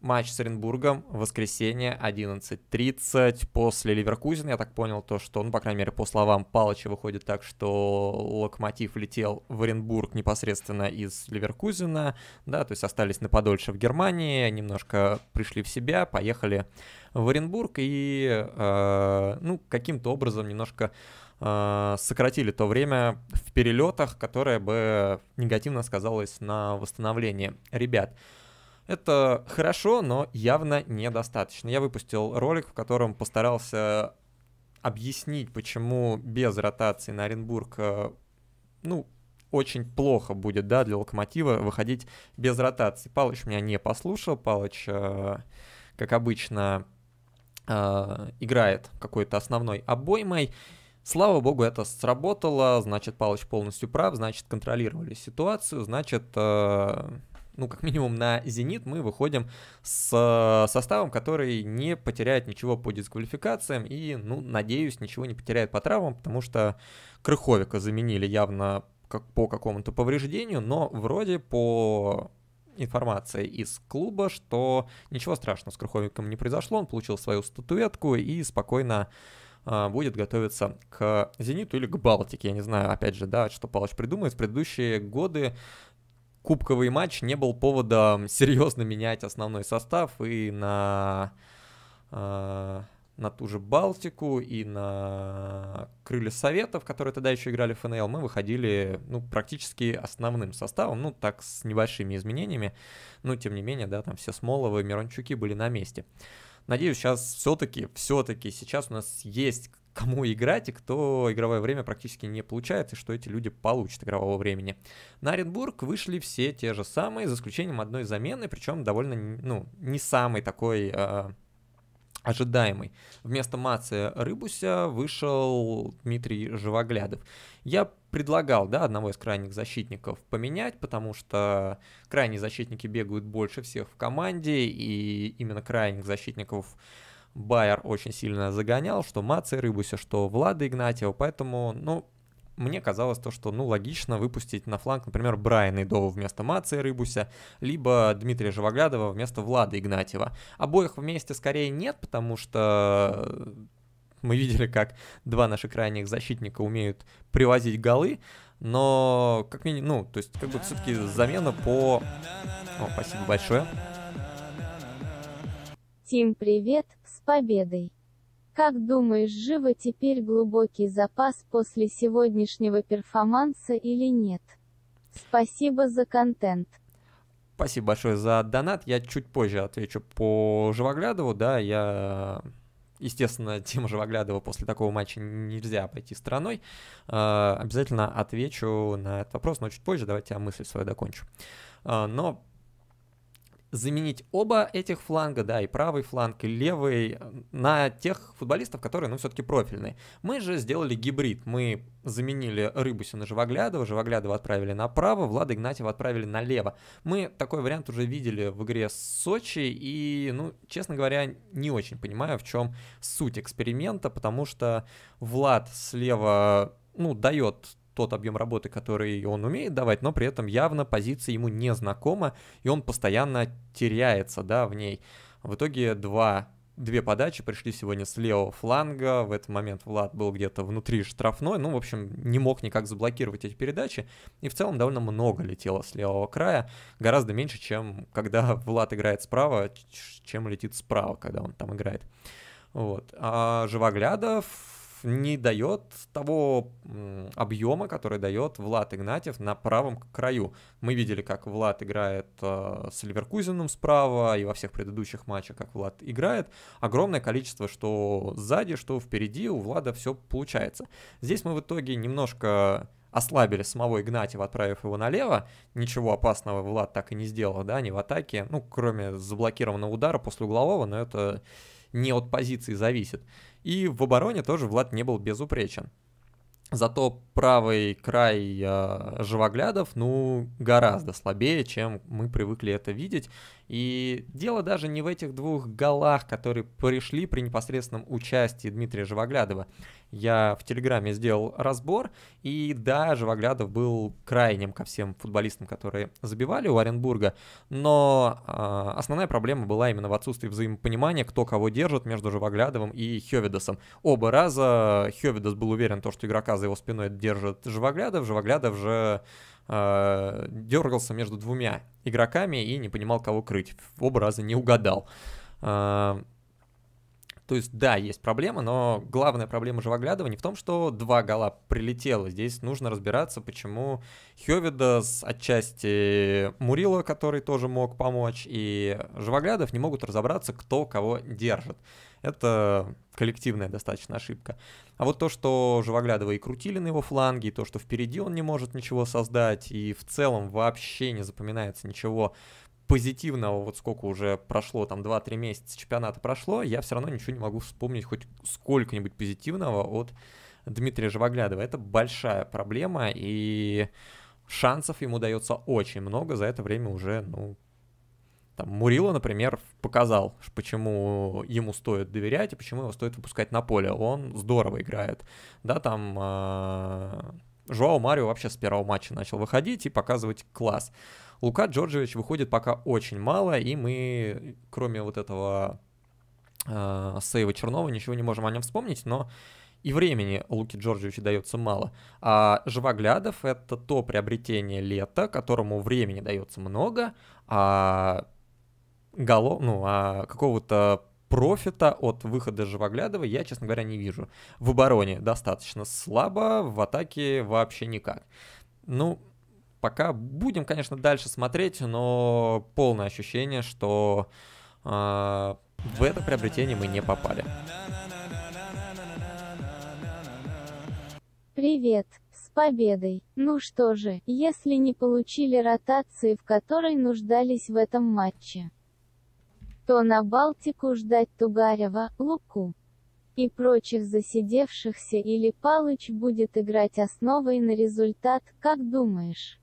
матч с Оренбургом в воскресенье 11.30 после Ливеркузина. Я так понял то, что, ну, по крайней мере, по словам Палыча выходит так, что Локомотив летел в Оренбург непосредственно из Ливеркузина, да, то есть остались на подольше в Германии, немножко пришли в себя, поехали в Оренбург и, э, ну, каким-то образом немножко э, сократили то время в перелетах, которое бы негативно сказалось на восстановлении ребят. Это хорошо, но явно недостаточно. Я выпустил ролик, в котором постарался объяснить, почему без ротации на Оренбург, э, ну, очень плохо будет, да, для Локомотива выходить без ротации. Палыч меня не послушал, Палыч, э, как обычно, э, играет какой-то основной обоймой. Слава богу, это сработало, значит, Палыч полностью прав, значит, контролировали ситуацию, значит, ну, как минимум на «Зенит» мы выходим с э, составом, который не потеряет ничего по дисквалификациям и, ну, надеюсь, ничего не потеряет по травмам, потому что Крыховика заменили явно как по какому-то повреждению, но вроде по информации из клуба, что ничего страшного с Круховиком не произошло, он получил свою статуэтку и спокойно э, будет готовиться к «Зениту» или к «Балтике», я не знаю, опять же, да, что Палыч придумает. В предыдущие годы кубковый матч не был поводом серьезно менять основной состав и на, э, на ту же Балтику, и на Крылья Советов, которые тогда еще играли в ФНЛ, мы выходили ну, практически основным составом, ну так с небольшими изменениями, но тем не менее, да, там все Смоловы, Мирончуки были на месте. Надеюсь, сейчас все-таки, все-таки сейчас у нас есть кому играть и кто игровое время практически не получает, и что эти люди получат игрового времени. На Оренбург вышли все те же самые, за исключением одной замены, причем довольно, ну, не самый такой... Э, а, ожидаемый. Вместо Мацы Рыбуся вышел Дмитрий Живоглядов. Я предлагал, да, одного из крайних защитников поменять, потому что крайние защитники бегают больше всех в команде, и именно крайних защитников Байер очень сильно загонял, что Маца и Рыбуся, что Влада Игнатьева, поэтому, ну, мне казалось то, что, ну, логично выпустить на фланг, например, Брайана Идову вместо Маца и Рыбуся, либо Дмитрия Живоглядова вместо Влада Игнатьева. Обоих вместе скорее нет, потому что э, мы видели, как два наших крайних защитника умеют привозить голы, но как минимум, ну, то есть как бы все-таки замена по... О, спасибо большое. Тим, привет! победой! Как думаешь, живо теперь глубокий запас после сегодняшнего перформанса или нет? Спасибо за контент. Спасибо большое за донат. Я чуть позже отвечу по Живоглядову. Да, я... Естественно, тема Живоглядова после такого матча нельзя пойти стороной. А, обязательно отвечу на этот вопрос, но чуть позже. Давайте я мысль свою докончу. А, но заменить оба этих фланга, да, и правый фланг, и левый, э, на тех футболистов, которые, ну, все-таки профильные. Мы же сделали гибрид. Мы заменили Рыбуси на Живоглядова, Живоглядова отправили направо, Влада Игнатьева отправили налево. Мы такой вариант уже видели в игре с Сочи, и, ну, честно говоря, не очень понимаю, в чем суть эксперимента, потому что Влад слева ну, дает тот объем работы, который он умеет давать, но при этом явно позиция ему не знакома, и он постоянно теряется, да, в ней. В итоге два Две подачи пришли сегодня с левого фланга. В этот момент Влад был где-то внутри штрафной. Ну, в общем, не мог никак заблокировать эти передачи. И в целом довольно много летело с левого края. Гораздо меньше, чем когда Влад играет справа, чем летит справа, когда он там играет. Вот. А Живоглядов не дает того объема, который дает Влад Игнатьев на правом краю. Мы видели, как Влад играет э, с Ливеркузином справа и во всех предыдущих матчах, как Влад играет. Огромное количество что сзади, что впереди у Влада все получается. Здесь мы в итоге немножко ослабили самого Игнатьева, отправив его налево. Ничего опасного Влад так и не сделал, да, не в атаке. Ну, кроме заблокированного удара после углового, но это не от позиции зависит. И в обороне тоже Влад не был безупречен. Зато правый край э, живоглядов, ну, гораздо слабее, чем мы привыкли это видеть. И дело даже не в этих двух голах, которые пришли при непосредственном участии Дмитрия Живоглядова я в Телеграме сделал разбор, и да, Живоглядов был крайним ко всем футболистам, которые забивали у Оренбурга, но э, основная проблема была именно в отсутствии взаимопонимания, кто кого держит между Живоглядовым и Хеведосом. Оба раза Хеведос был уверен, что игрока за его спиной держит Живоглядов, Живоглядов же э, дергался между двумя игроками и не понимал, кого крыть. оба раза не угадал. Э, то есть, да, есть проблема, но главная проблема Живоглядова не в том, что два гола прилетело. Здесь нужно разбираться, почему Хёвида с отчасти Мурила, который тоже мог помочь, и Живоглядов не могут разобраться, кто кого держит. Это коллективная достаточно ошибка. А вот то, что Живоглядова и крутили на его фланге, и то, что впереди он не может ничего создать, и в целом вообще не запоминается ничего позитивного, вот сколько уже прошло, там 2-3 месяца чемпионата прошло, я все равно ничего не могу вспомнить хоть сколько-нибудь позитивного от Дмитрия Живоглядова. Это большая проблема, и шансов ему дается очень много. За это время уже, ну, там, Мурило например, показал, почему ему стоит доверять и почему его стоит выпускать на поле. Он здорово играет. Да, там... Э Жоао Марио вообще с первого матча начал выходить и показывать класс. Лука Джорджевич выходит пока очень мало, и мы, кроме вот этого э, сейва Чернова, ничего не можем о нем вспомнить, но и времени Луки Джорджевичу дается мало. А Живоглядов — это то приобретение лета, которому времени дается много, а голов, ну, а какого-то профита от выхода Живоглядова я, честно говоря, не вижу. В обороне достаточно слабо, в атаке вообще никак. Ну, пока будем, конечно, дальше смотреть, но полное ощущение, что э, в это приобретение мы не попали. Привет, с победой. Ну что же, если не получили ротации, в которой нуждались в этом матче. Что на Балтику ждать Тугарева, Луку и прочих засидевшихся или Палыч будет играть основой на результат, как думаешь?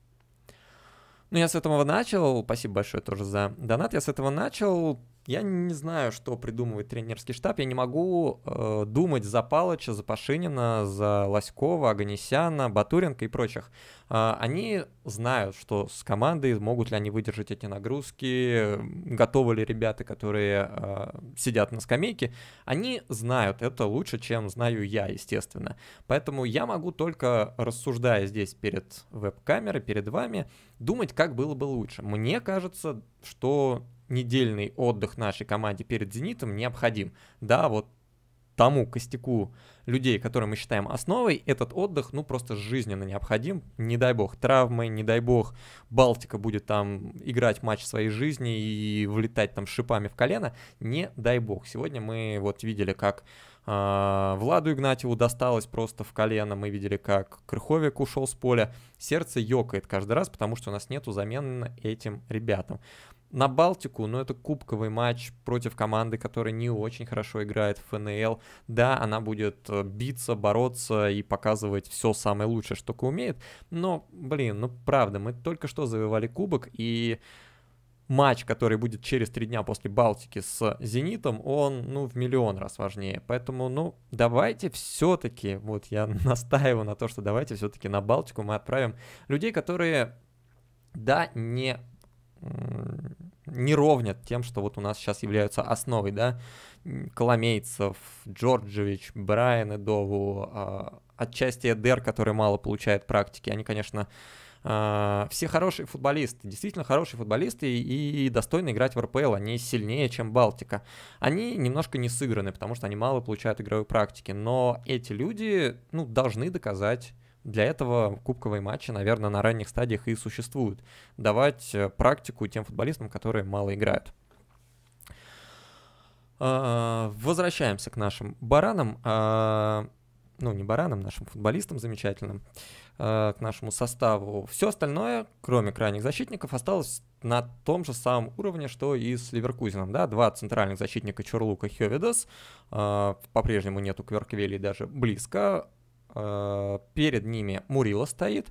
Ну, я с этого начал, спасибо большое тоже за донат, я с этого начал, я не знаю, что придумывает тренерский штаб. Я не могу э, думать за Палыча, за Пашинина, за Лоськова, Аганесяна, Батуренко и прочих. Э, они знают, что с командой, могут ли они выдержать эти нагрузки, готовы ли ребята, которые э, сидят на скамейке. Они знают это лучше, чем знаю я, естественно. Поэтому я могу только, рассуждая здесь перед веб-камерой, перед вами, думать, как было бы лучше. Мне кажется, что недельный отдых нашей команде перед «Зенитом» необходим. Да, вот тому костяку людей, которые мы считаем основой, этот отдых, ну, просто жизненно необходим. Не дай бог травмы, не дай бог Балтика будет там играть матч своей жизни и влетать там шипами в колено. Не дай бог. Сегодня мы вот видели, как а, Владу Игнатьеву досталось просто в колено. Мы видели, как Крыховик ушел с поля. Сердце ёкает каждый раз, потому что у нас нету замены этим ребятам на Балтику, но это кубковый матч против команды, которая не очень хорошо играет в ФНЛ. Да, она будет э, биться, бороться и показывать все самое лучшее, что умеет. Но, блин, ну правда, мы только что завоевали кубок, и матч, который будет через три дня после Балтики с Зенитом, он, ну, в миллион раз важнее. Поэтому, ну, давайте все-таки, вот я настаиваю на то, что давайте все-таки на Балтику мы отправим людей, которые да, не не ровнят тем, что вот у нас сейчас являются основой, да, Коломейцев, Джорджевич, Брайан Эдову, а, отчасти Эдер, который мало получает практики, они, конечно, а, все хорошие футболисты, действительно хорошие футболисты и, достойны играть в РПЛ, они сильнее, чем Балтика. Они немножко не сыграны, потому что они мало получают игровой практики, но эти люди, ну, должны доказать для этого кубковые матчи, наверное, на ранних стадиях и существуют. Давать э, практику тем футболистам, которые мало играют. А, возвращаемся к нашим баранам. А, ну, не баранам, нашим футболистам замечательным, а, к нашему составу. Все остальное, кроме крайних защитников, осталось на том же самом уровне, что и с Ливеркузином. Да? Два центральных защитника Чурлука Хевидас. По-прежнему нету Кверквели даже близко. Э, перед ними Мурила стоит,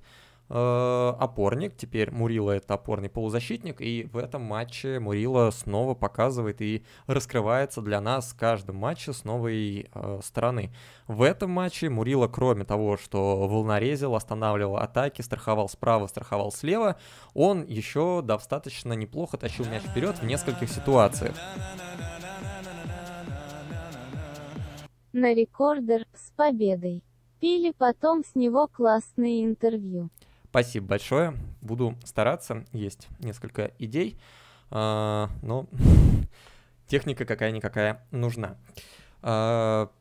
э, опорник, теперь Мурила это опорный полузащитник, и в этом матче Мурила снова показывает и раскрывается для нас в каждом матче с новой э, стороны. В этом матче Мурила, кроме того, что волнорезил, останавливал атаки, страховал справа, страховал слева, он еще достаточно неплохо тащил мяч вперед в нескольких ситуациях. На рекордер с победой! Пили потом с него классные интервью. Спасибо большое. Буду стараться. Есть несколько идей, а, но техника какая-никакая нужна. А,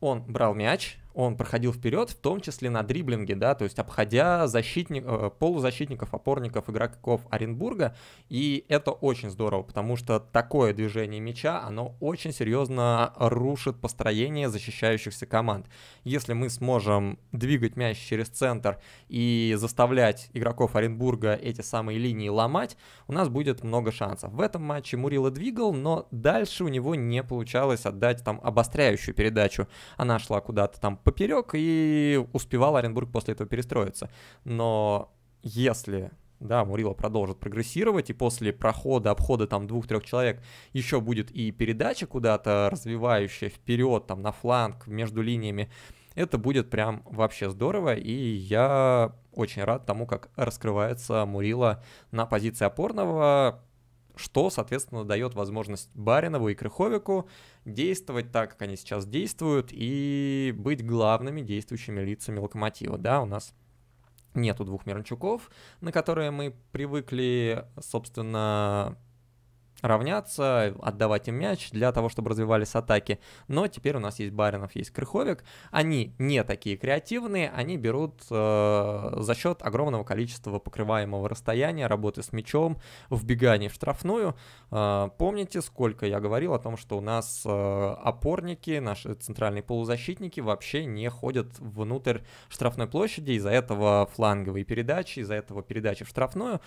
он брал мяч, он проходил вперед, в том числе на дриблинге, да, то есть обходя защитник, э, полузащитников, опорников, игроков Оренбурга, и это очень здорово, потому что такое движение мяча, оно очень серьезно рушит построение защищающихся команд. Если мы сможем двигать мяч через центр и заставлять игроков Оренбурга эти самые линии ломать, у нас будет много шансов. В этом матче Мурила двигал, но дальше у него не получалось отдать там обостряющую передачу. Она шла куда-то там поперек, и успевал Оренбург после этого перестроиться. Но если да, Мурила продолжит прогрессировать, и после прохода, обхода там двух-трех человек еще будет и передача куда-то развивающая вперед, там на фланг, между линиями, это будет прям вообще здорово, и я очень рад тому, как раскрывается Мурила на позиции опорного, что, соответственно, дает возможность Баринову и Крыховику действовать так, как они сейчас действуют, и быть главными действующими лицами локомотива. Да, у нас нету двух Миранчуков, на которые мы привыкли, собственно, равняться, отдавать им мяч для того, чтобы развивались атаки. Но теперь у нас есть Баринов, есть Крыховик. Они не такие креативные, они берут э, за счет огромного количества покрываемого расстояния, работы с мячом, вбегания в штрафную. Э, помните, сколько я говорил о том, что у нас э, опорники, наши центральные полузащитники вообще не ходят внутрь штрафной площади, из-за этого фланговые передачи, из-за этого передачи в штрафную.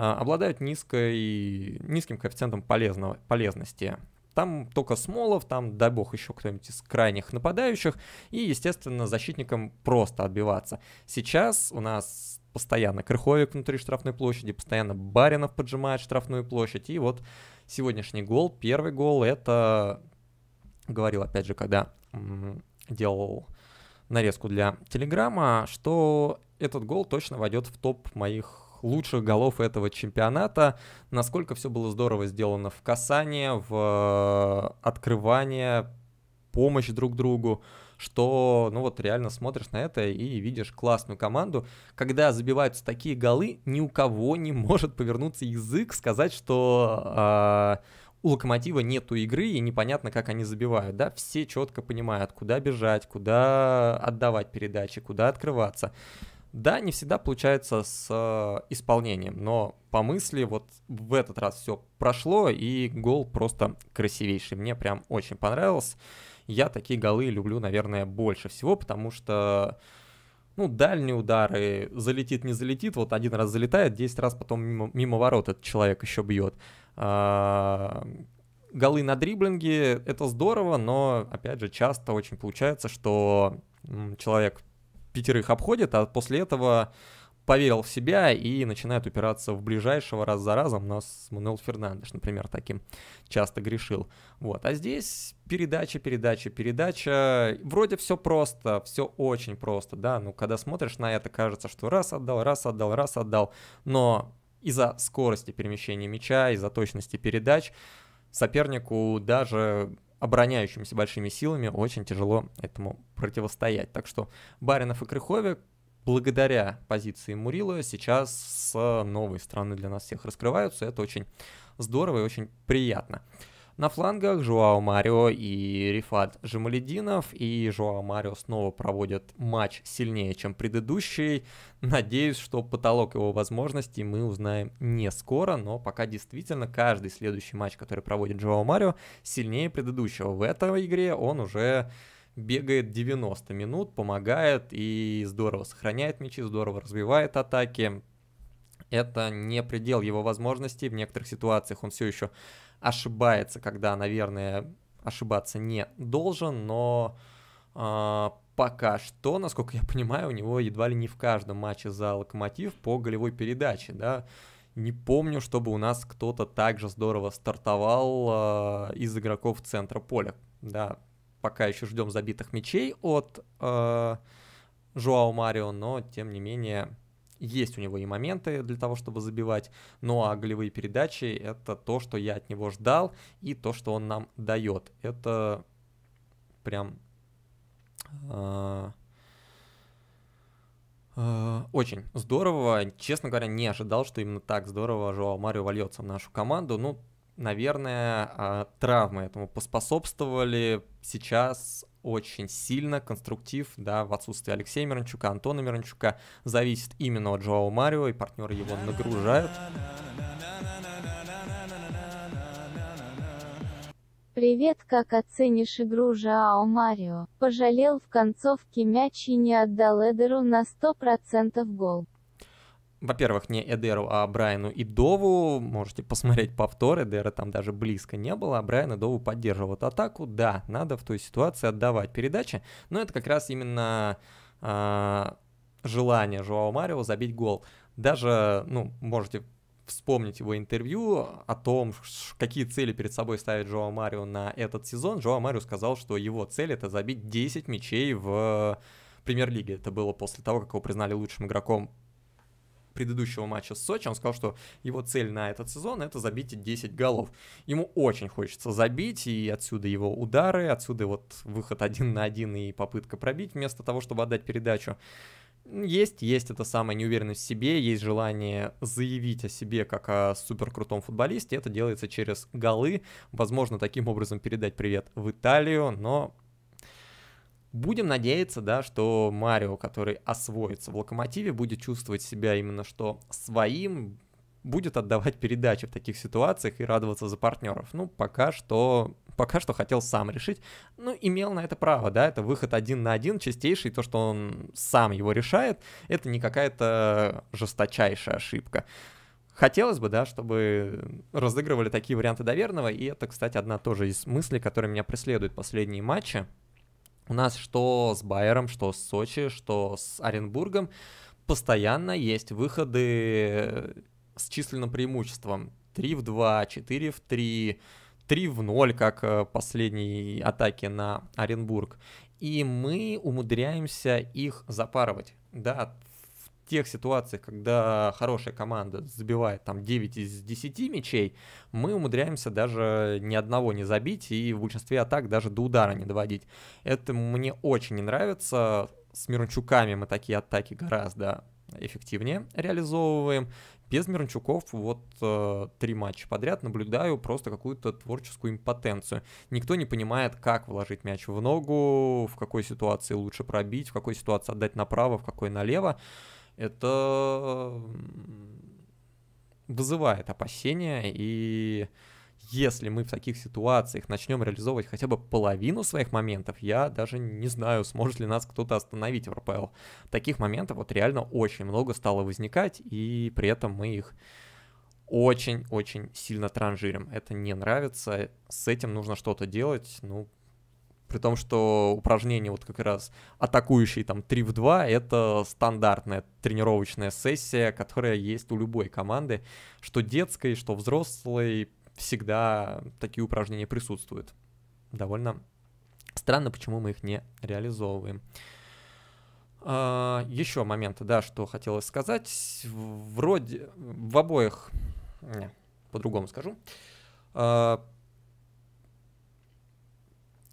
А, обладают низкой, низким коэффициентом полезного, полезности. Там только Смолов, там, дай бог, еще кто-нибудь из крайних нападающих, и, естественно, защитникам просто отбиваться. Сейчас у нас постоянно Крыховик внутри штрафной площади, постоянно Баринов поджимает штрафную площадь, и вот сегодняшний гол, первый гол, это, говорил опять же, когда делал нарезку для Телеграма, что этот гол точно войдет в топ моих лучших голов этого чемпионата. Насколько все было здорово сделано в касание, в э, открывание, помощь друг другу, что, ну вот реально смотришь на это и видишь классную команду. Когда забиваются такие голы, ни у кого не может повернуться язык сказать, что э, у Локомотива нету игры и непонятно, как они забивают, да, все четко понимают, куда бежать, куда отдавать передачи, куда открываться. Да, не всегда получается с э, исполнением, но по мысли вот в этот раз все прошло, и гол просто красивейший. Мне прям очень понравилось. Я такие голы люблю, наверное, больше всего, потому что ну, дальние удары, залетит, не залетит, вот один раз залетает, 10 раз потом мимо, мимо ворот этот человек еще бьет. А, голы на дриблинге, это здорово, но, опять же, часто очень получается, что человек пятерых обходит, а после этого поверил в себя и начинает упираться в ближайшего раз за разом. У нас Мануэл Фернандеш, например, таким часто грешил. Вот. А здесь передача, передача, передача. Вроде все просто, все очень просто, да. Ну, когда смотришь на это, кажется, что раз отдал, раз отдал, раз отдал. Но из-за скорости перемещения мяча, из-за точности передач сопернику даже обороняющимися большими силами очень тяжело этому противостоять. Так что Баринов и Крыховик благодаря позиции Мурила сейчас с новой стороны для нас всех раскрываются. Это очень здорово и очень приятно. На флангах Жуао Марио и Рифат Жамалединов. И Жуао Марио снова проводят матч сильнее, чем предыдущий. Надеюсь, что потолок его возможностей мы узнаем не скоро, но пока действительно каждый следующий матч, который проводит Жуао Марио, сильнее предыдущего. В этой игре он уже бегает 90 минут, помогает и здорово сохраняет мячи, здорово развивает атаки это не предел его возможностей. В некоторых ситуациях он все еще ошибается, когда, наверное, ошибаться не должен, но э, пока что, насколько я понимаю, у него едва ли не в каждом матче за локомотив по голевой передаче, да. Не помню, чтобы у нас кто-то так же здорово стартовал э, из игроков центра поля. Да, пока еще ждем забитых мячей от э, а, Жуао Марио, но тем не менее есть у него и моменты для того, чтобы забивать, ну а голевые передачи — это то, что я от него ждал, и то, что он нам дает. Это прям э, э, очень здорово. Честно говоря, не ожидал, что именно так здорово Жоао Марио вольется в нашу команду. Ну, наверное, а, травмы этому поспособствовали сейчас очень сильно конструктив, да, в отсутствии Алексея Мирончука, Антона Мирончука зависит именно от Джоао Марио, и партнеры его нагружают. Привет, как оценишь игру Жао Марио? Пожалел в концовке мяч и не отдал Эдеру на 100% гол во-первых, не Эдеру, а Брайану и Дову. Можете посмотреть повтор, Эдера там даже близко не было, а Брайан и Дову поддерживают атаку. Да, надо в той ситуации отдавать передачи, но это как раз именно э, желание Жоао Марио забить гол. Даже, ну, можете вспомнить его интервью о том, какие цели перед собой ставит Жоао Марио на этот сезон. Жоао Марио сказал, что его цель это забить 10 мячей в э, премьер-лиге. Это было после того, как его признали лучшим игроком предыдущего матча с Сочи, он сказал, что его цель на этот сезон это забить 10 голов. Ему очень хочется забить, и отсюда его удары, отсюда вот выход один на один и попытка пробить, вместо того, чтобы отдать передачу. Есть, есть это самая неуверенность в себе, есть желание заявить о себе как о суперкрутом футболисте. Это делается через голы. Возможно, таким образом передать привет в Италию, но Будем надеяться, да, что Марио, который освоится в локомотиве, будет чувствовать себя именно что своим, будет отдавать передачи в таких ситуациях и радоваться за партнеров. Ну, пока что, пока что хотел сам решить. Ну, имел на это право, да, это выход один на один, чистейший, то, что он сам его решает, это не какая-то жесточайшая ошибка. Хотелось бы, да, чтобы разыгрывали такие варианты доверного, и это, кстати, одна тоже из мыслей, которая меня преследует последние матчи у нас что с Байером, что с Сочи, что с Оренбургом постоянно есть выходы э, с численным преимуществом. 3 в 2, 4 в 3, 3 в 0, как э, последние атаки на Оренбург. И мы умудряемся их запарывать. Да, тех ситуациях, когда хорошая команда забивает там 9 из 10 мячей, мы умудряемся даже ни одного не забить и в большинстве атак даже до удара не доводить. Это мне очень не нравится. С Мирончуками мы такие атаки гораздо эффективнее реализовываем. Без Мирончуков вот э, три матча подряд наблюдаю просто какую-то творческую импотенцию. Никто не понимает, как вложить мяч в ногу, в какой ситуации лучше пробить, в какой ситуации отдать направо, в какой налево это вызывает опасения, и если мы в таких ситуациях начнем реализовывать хотя бы половину своих моментов, я даже не знаю, сможет ли нас кто-то остановить в РПЛ. Таких моментов вот реально очень много стало возникать, и при этом мы их очень-очень сильно транжирим. Это не нравится, с этим нужно что-то делать, ну, при том, что упражнение вот как раз атакующий там 3 в 2 — это стандартная тренировочная сессия, которая есть у любой команды, что детской, что взрослой, всегда такие упражнения присутствуют. Довольно странно, почему мы их не реализовываем. А, Еще моменты, да, что хотелось сказать. Вроде в обоих... Не, по-другому скажу а,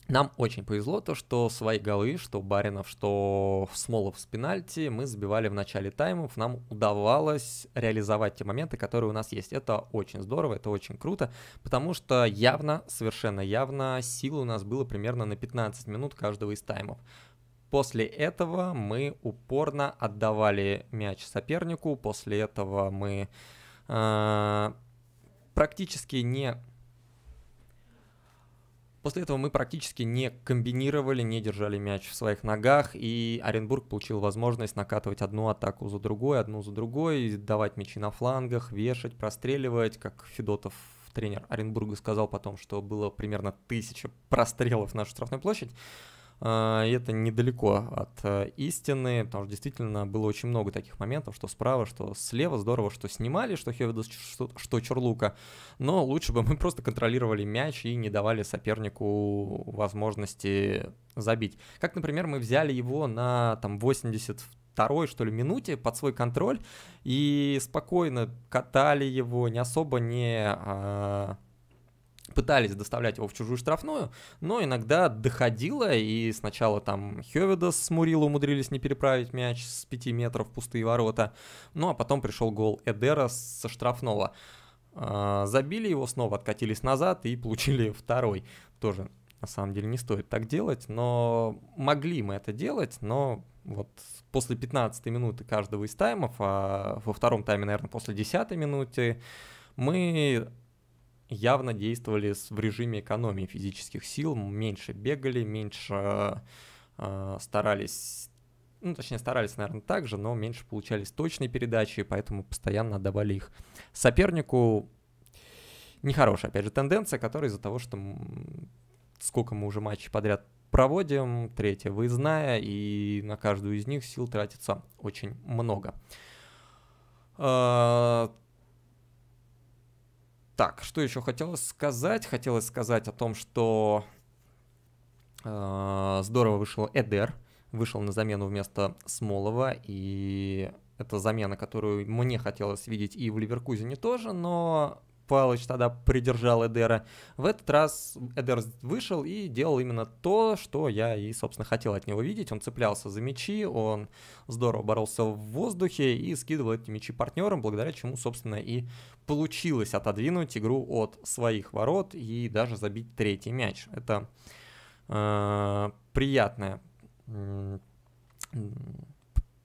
нам очень повезло то, что свои голы, что Баринов, что Смолов с пенальти мы забивали в начале таймов. Нам удавалось реализовать те моменты, которые у нас есть. Это очень здорово, это очень круто, потому что явно, совершенно явно, силы у нас было примерно на 15 минут каждого из таймов. После этого мы упорно отдавали мяч сопернику, после этого мы э, практически не После этого мы практически не комбинировали, не держали мяч в своих ногах, и Оренбург получил возможность накатывать одну атаку за другой, одну за другой, давать мячи на флангах, вешать, простреливать, как Федотов тренер Оренбурга сказал потом, что было примерно тысяча прострелов на штрафной площадь. А, и это недалеко от э, истины, потому что действительно было очень много таких моментов, что справа, что слева. Здорово, что снимали, что Хевидус, что, что Черлука. Но лучше бы мы просто контролировали мяч и не давали сопернику возможности забить. Как, например, мы взяли его на там 80 второй, что ли, минуте под свой контроль и спокойно катали его, не особо не а, пытались доставлять его в чужую штрафную, но иногда доходило, и сначала там Хеведас с Мурило умудрились не переправить мяч с 5 метров пустые ворота, ну а потом пришел гол Эдера со штрафного. А, забили его, снова откатились назад и получили второй. Тоже, на самом деле, не стоит так делать, но могли мы это делать, но вот после 15 минуты каждого из таймов, а во втором тайме, наверное, после 10 минуты, мы явно действовали в режиме экономии физических сил, меньше бегали, меньше а, старались, ну, точнее, старались, наверное, так же, но меньше получались точные передачи, поэтому постоянно отдавали их сопернику. Нехорошая, опять же, тенденция, которая из-за того, что сколько мы уже матчей подряд проводим, третья выездная, и на каждую из них сил тратится очень много. А, так, что еще хотелось сказать? Хотелось сказать о том, что э, здорово вышел Эдер, вышел на замену вместо Смолова, и это замена, которую мне хотелось видеть и в Ливеркузине тоже, но Палыч тогда придержал Эдера. В этот раз Эдер вышел и делал именно то, что я и, собственно, хотел от него видеть. Он цеплялся за мячи, он здорово боролся в воздухе и скидывал эти мячи партнерам, благодаря чему, собственно, и получилось отодвинуть игру от своих ворот и даже забить третий мяч. Это э, приятная, э,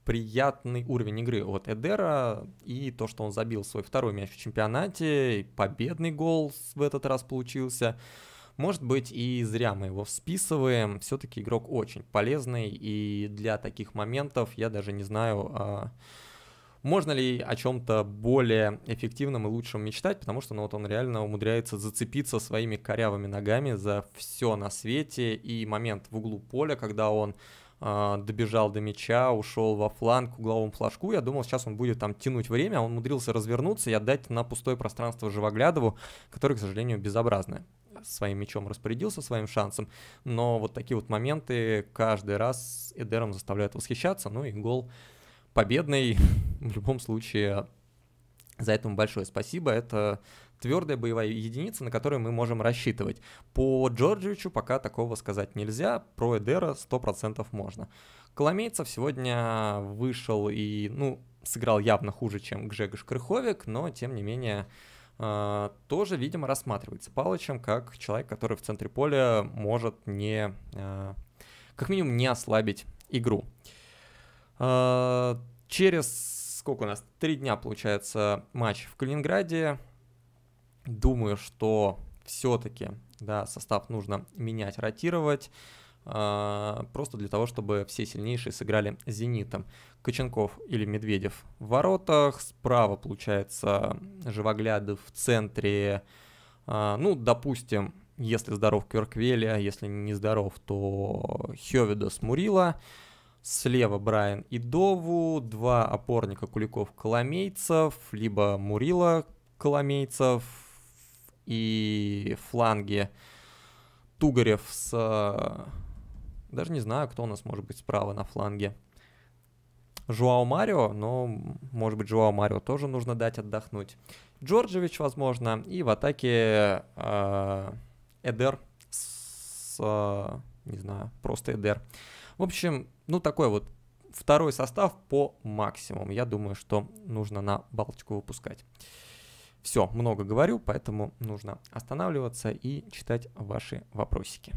приятный уровень игры от Эдера и то, что он забил свой второй мяч в чемпионате, победный гол в этот раз получился. Может быть, и зря мы его списываем. Все-таки игрок очень полезный, и для таких моментов я даже не знаю, а, можно ли о чем-то более эффективном и лучшем мечтать, потому что ну, вот он реально умудряется зацепиться своими корявыми ногами за все на свете, и момент в углу поля, когда он а, добежал до мяча, ушел во фланг к угловому флажку. Я думал, сейчас он будет там тянуть время, а он умудрился развернуться и отдать на пустое пространство Живоглядову, который, к сожалению, безобразное своим мячом распорядился, своим шансом, но вот такие вот моменты каждый раз Эдером заставляют восхищаться, ну и гол победный. В любом случае, за это ему большое спасибо. Это твердая боевая единица, на которую мы можем рассчитывать. По Джорджевичу пока такого сказать нельзя, про Эдера 100% можно. Коломейцев сегодня вышел и, ну, сыграл явно хуже, чем Гжегош Крыховик, но, тем не менее, э, тоже, видимо, рассматривается Палычем как человек, который в центре поля может не, э, как минимум, не ослабить игру. А, через сколько у нас? Три дня, получается, матч в Калининграде. Думаю, что все-таки да, состав нужно менять, ротировать. А, просто для того, чтобы все сильнейшие сыграли с «Зенитом». Коченков или Медведев в воротах. Справа, получается, Живогляды в центре. А, ну, допустим, если здоров Кверквеля, если не здоров, то Хёвида с Мурила. Слева Брайан и Дову, два опорника Куликов-Коломейцев, либо Мурила Коломейцев и фланги Тугарев с... Э, даже не знаю, кто у нас может быть справа на фланге. Жуао Марио, но, может быть, Жуао Марио тоже нужно дать отдохнуть. Джорджевич, возможно, и в атаке э, Эдер с... Э, не знаю, просто Эдер. В общем, ну, такой вот второй состав по максимуму. Я думаю, что нужно на балочку выпускать. Все, много говорю, поэтому нужно останавливаться и читать ваши вопросики.